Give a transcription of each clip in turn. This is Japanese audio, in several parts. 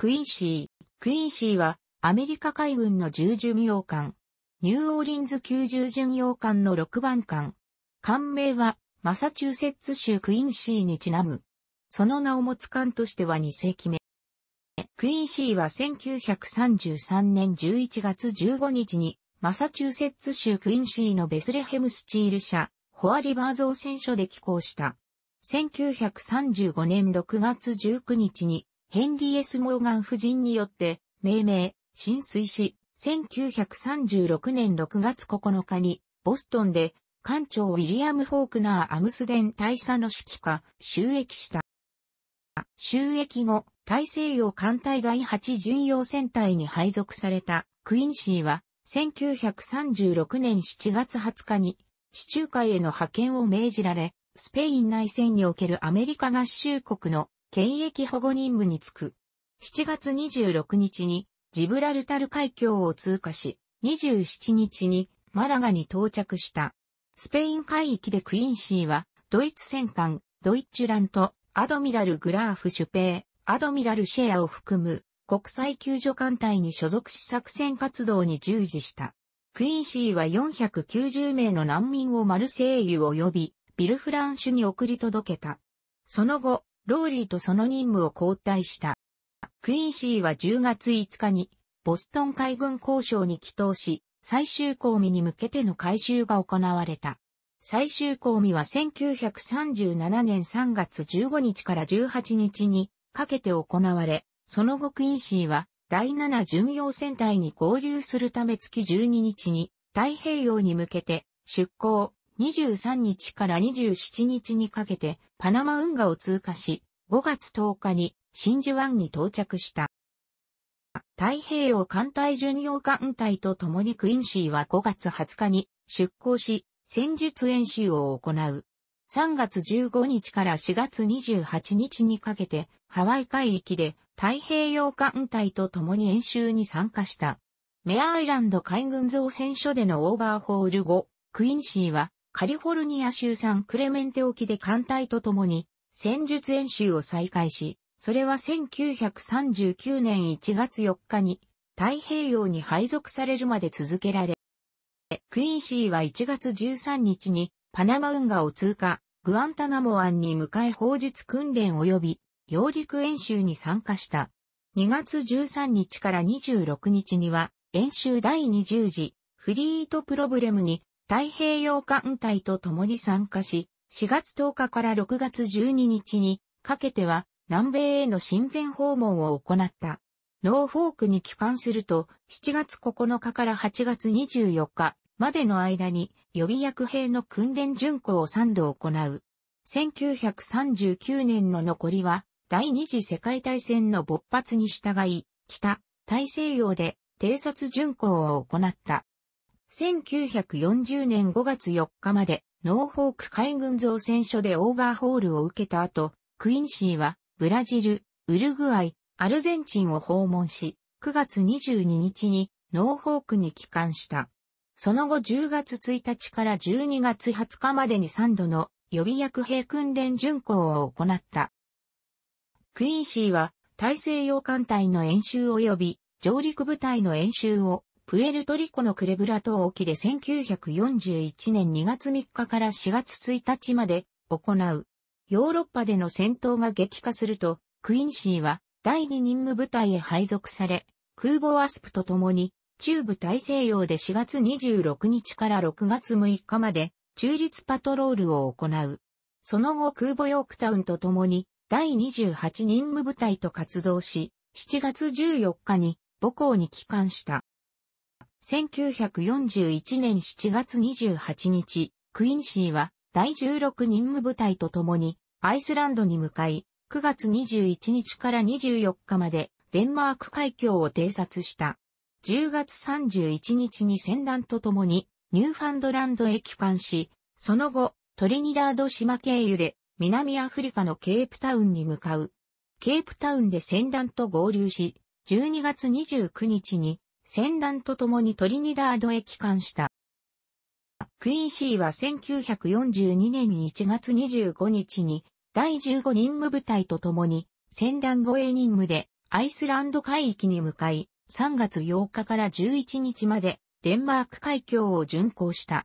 クインシー。クインシーは、アメリカ海軍の重巡洋艦。ニューオーリンズ級重巡洋艦の6番艦。艦名は、マサチューセッツ州クインシーにちなむ。その名を持つ艦としては2世紀目。クインシーは1933年11月15日に、マサチューセッツ州クインシーのベスレヘムスチール社、ホアリバー造船所で寄港した。1935年6月19日に、ヘンリエス・モーガン夫人によって命名、浸水し、1936年6月9日に、ボストンで、艦長ウィリアム・フォークナー・アムスデン大佐の指揮下、収益した。収益後、大西洋艦隊第8巡洋戦隊に配属されたクインシーは、1936年7月20日に、地中海への派遣を命じられ、スペイン内戦におけるアメリカ合衆国の検益保護任務に就く。7月26日にジブラルタル海峡を通過し、27日にマラガに到着した。スペイン海域でクインシーは、ドイツ戦艦、ドイッチュラント、アドミラル・グラーフ・シュペイ、アドミラル・シェアを含む国際救助艦隊に所属し作戦活動に従事した。クインシーは490名の難民をマルセイユ及びビルフランシュに送り届けた。その後、ローリーとその任務を交代した。クインシーは10月5日に、ボストン海軍交渉に帰投し、最終公務に向けての改修が行われた。最終公務は1937年3月15日から18日にかけて行われ、その後クインシーは第7巡洋戦隊に合流するため月12日に太平洋に向けて出港、23日から27日にかけてパナマ運河を通過し、5月10日に真珠湾に到着した。太平洋艦隊巡洋艦隊と共にクインシーは5月20日に出港し、戦術演習を行う。3月15日から4月28日にかけてハワイ海域で太平洋艦隊と共に演習に参加した。メアアイランド海軍造船所でのオーバーホール後、クインシーはカリフォルニア州産クレメンテ沖で艦隊と共に戦術演習を再開し、それは1939年1月4日に太平洋に配属されるまで続けられ、クインシーは1月13日にパナマ運河を通過、グアンタナモ湾に向かい砲術訓練及び揚陸演習に参加した。2月13日から26日には演習第20次フリートプロブレムに太平洋艦隊と共に参加し、4月10日から6月12日にかけては南米への親善訪問を行った。ノーフォークに帰還すると、7月9日から8月24日までの間に予備役兵の訓練巡行を3度行う。1939年の残りは、第二次世界大戦の勃発に従い、北、大西洋で偵察巡行を行った。1940年5月4日までノーフォーク海軍造船所でオーバーホールを受けた後、クインシーはブラジル、ウルグアイ、アルゼンチンを訪問し、9月22日にノーフォークに帰還した。その後10月1日から12月20日までに3度の予備役兵訓練巡行を行った。クインシーは大西洋艦隊の演習及び上陸部隊の演習をプエルトリコのクレブラ島沖で1941年2月3日から4月1日まで行う。ヨーロッパでの戦闘が激化すると、クインシーは第2任務部隊へ配属され、空母ワスプと共に中部大西洋で4月26日から6月6日まで中立パトロールを行う。その後空母ヨークタウンと共に第28任務部隊と活動し、7月14日に母校に帰還した。1941年7月28日、クインシーは第16任務部隊と共にアイスランドに向かい、9月21日から24日までデンマーク海峡を偵察した。10月31日に船団と共にニューファンドランドへ帰還し、その後、トリニダード島経由で南アフリカのケープタウンに向かう。ケープタウンで船団と合流し、12月29日に船団と共にトリニダードへ帰還した。クイーシーは1942年1月25日に第15任務部隊と共に船団護衛任務でアイスランド海域に向かい3月8日から11日までデンマーク海峡を巡航した。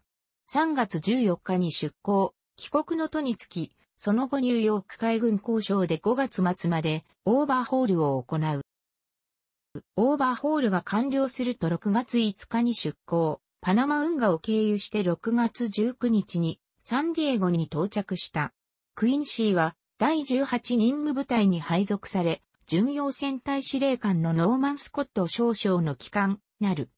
3月14日に出港、帰国の途につき、その後ニューヨーク海軍交渉で5月末までオーバーホールを行う。オーバーホールが完了すると6月5日に出港、パナマ運河を経由して6月19日にサンディエゴに到着した。クインシーは第18任務部隊に配属され、巡洋戦隊司令官のノーマン・スコット少将の帰還、なる。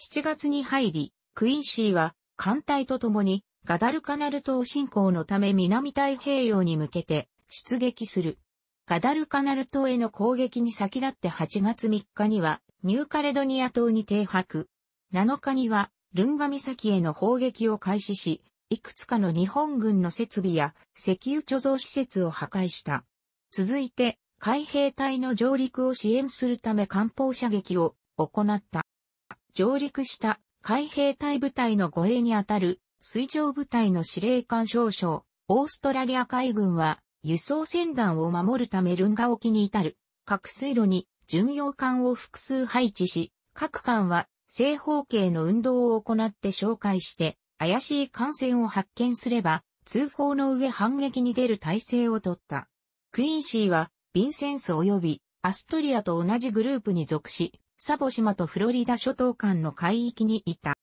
7月に入り、クインシーは艦隊と共にガダルカナル島侵攻のため南太平洋に向けて出撃する。ガダルカナル島への攻撃に先立って8月3日にはニューカレドニア島に停泊。7日にはルンガ岬への砲撃を開始し、いくつかの日本軍の設備や石油貯蔵施設を破壊した。続いて海兵隊の上陸を支援するため艦砲射撃を行った。上陸した海兵隊部隊の護衛にあたる水上部隊の司令官少将、オーストラリア海軍は輸送船団を守るためルンガ沖に至る各水路に巡洋艦を複数配置し、各艦は正方形の運動を行って紹介して、怪しい艦船を発見すれば、通報の上反撃に出る体制をとった。クインシーは、ヴィンセンス及びアストリアと同じグループに属し、サボ島とフロリダ諸島間の海域にいた。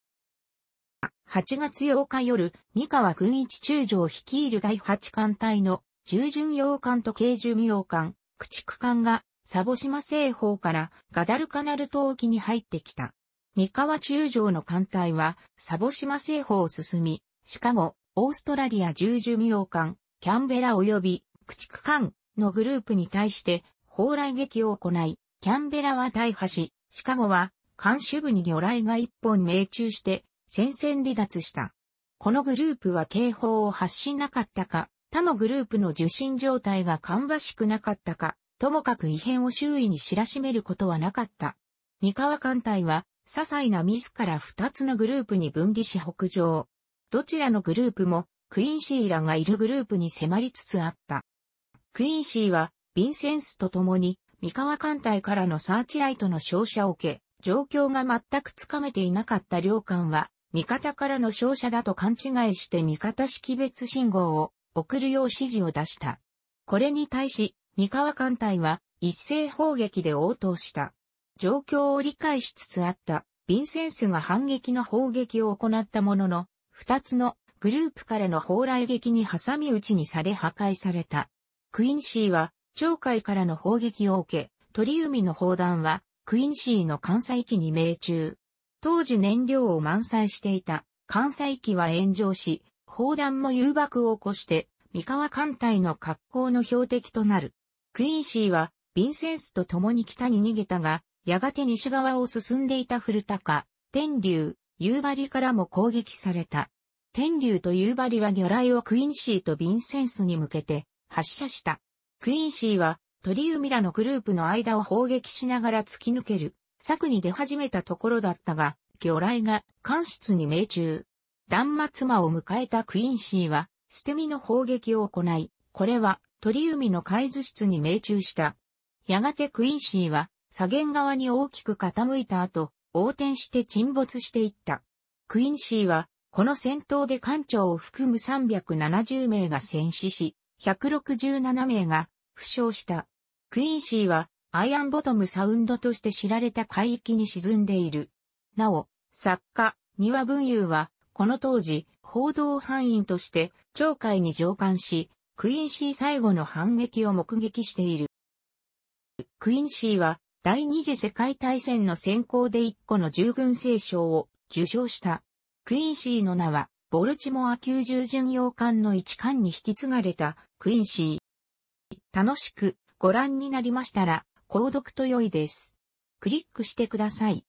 8月8日夜、三河軍一中将率いる第8艦隊の従順洋艦と軽巡洋艦、駆逐艦が、サボ島西方からガダルカナル島沖に入ってきた。三河中将の艦隊は、サボ島西方を進み、シカゴ、オーストラリア従巡洋艦、キャンベラ及び、駆逐艦のグループに対して、砲雷撃を行い、キャンベラは大破し、シカゴは、艦首部に魚雷が一本命中して、戦線離脱した。このグループは警報を発しなかったか、他のグループの受信状態が芳しくなかったか、ともかく異変を周囲に知らしめることはなかった。三河艦隊は、些細なミスから二つのグループに分離し北上。どちらのグループも、クインシーらがいるグループに迫りつつあった。クインシーは、ヴィンセンスと共に、三河艦隊からのサーチライトの照射を受け、状況が全くつかめていなかった両艦は、味方からの照射だと勘違いして味方識別信号を送るよう指示を出した。これに対し、三河艦隊は一斉砲撃で応答した。状況を理解しつつあった、ヴィンセンスが反撃の砲撃を行ったものの、二つのグループからの砲雷撃に挟み撃ちにされ破壊された。クインシーは、鳥海からの砲撃を受け、鳥海の砲弾は、クインシーの関西機に命中。当時燃料を満載していた関西機は炎上し、砲弾も誘爆を起こして、三河艦隊の格好の標的となる。クインシーは、ヴィンセンスと共に北に逃げたが、やがて西側を進んでいた古高、天竜、夕張からも攻撃された。天竜と夕張は魚雷をクインシーとヴィンセンスに向けて発射した。クインシーは鳥海らのグループの間を砲撃しながら突き抜ける策に出始めたところだったが、魚雷が艦室に命中。断末魔を迎えたクインシーは、捨て身の砲撃を行い、これは鳥海の海図室に命中した。やがてクインシーは、左舷側に大きく傾いた後、横転して沈没していった。クインシーは、この戦闘で艦長を含む370名が戦死し、167名が負傷した。クインシーは、アイアンボトムサウンドとして知られた海域に沈んでいる。なお、作家、庭文雄は、この当時、報道範囲として町会に上官し、クインシー最後の反撃を目撃している。クインシーは第二次世界大戦の先行で一個の従軍聖賞を受賞した。クインシーの名は、ボルチモア9従巡洋艦の一艦に引き継がれたクインシー。楽しくご覧になりましたら、購読と良いです。クリックしてください。